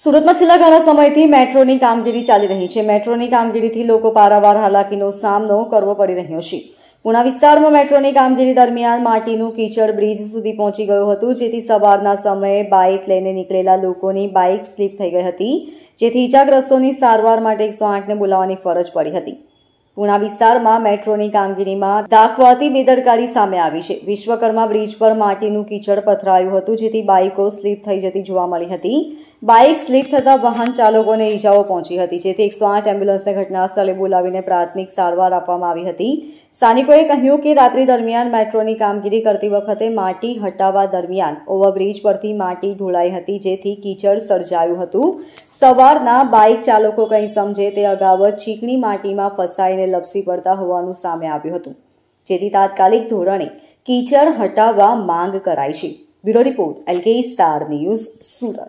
સુરતમાં છેલ્લા ઘણા સમયથી મેટ્રોની કામગીરી ચાલી રહી છે મેટ્રોની કામગીરીથી લોકો પારાવાર હાલાકીનો સામનો કરવો પડી રહ્યો છે પૂણા વિસ્તારમાં મેટ્રોની કામગીરી દરમિયાન માટીનું કીચડ બ્રિજ સુધી પહોંચી ગયું હતું જેથી સવારના સમયે બાઇક લઈને નીકળેલા લોકોની બાઇક સ્લીપ થઈ ગઈ હતી જેથી ઇજાગ્રસ્તોની સારવાર માટે એકસો આઠને બોલાવવાની ફરજ પડી હતી પૂણા વિસ્તારમાં મેટ્રોની કામગીરીમાં દાખવાતી બેદરકારી સામે આવી છે વિશ્વકર્મા બ્રિજ પર માટીનું કીચડ પથરાયું હતું જેથી બાઇકો સ્લીપ થઈ જતી જોવા મળી હતી બાઇક સ્લીપ થતાં વાહન ચાલકોને ઈજાઓ પહોંચી હતી જેથી એકસો આઠ એમ્બ્યુલન્સને ઘટનાસ્થળે બોલાવીને પ્રાથમિક સારવાર આપવામાં આવી હતી સ્થાનિકોએ કહ્યું કે રાત્રિ દરમિયાન મેટ્રોની કામગીરી કરતી વખતે માટી હટાવવા દરમિયાન ઓવરબ્રિજ પરથી માટી ઢોળાઈ હતી જેથી કીચડ સર્જાયું હતું સવારના બાઇક ચાલકો કંઈ સમજે તે અગાઉ ચીકણી માટીમાં ફસાઈને લપસી પડતા હોવાનું સામે આવ્યું હતું જેથી તાત્કાલિક ધોરણે કીચડ હટાવવા માંગ કરાઈ છે bureau report L K Star News Surat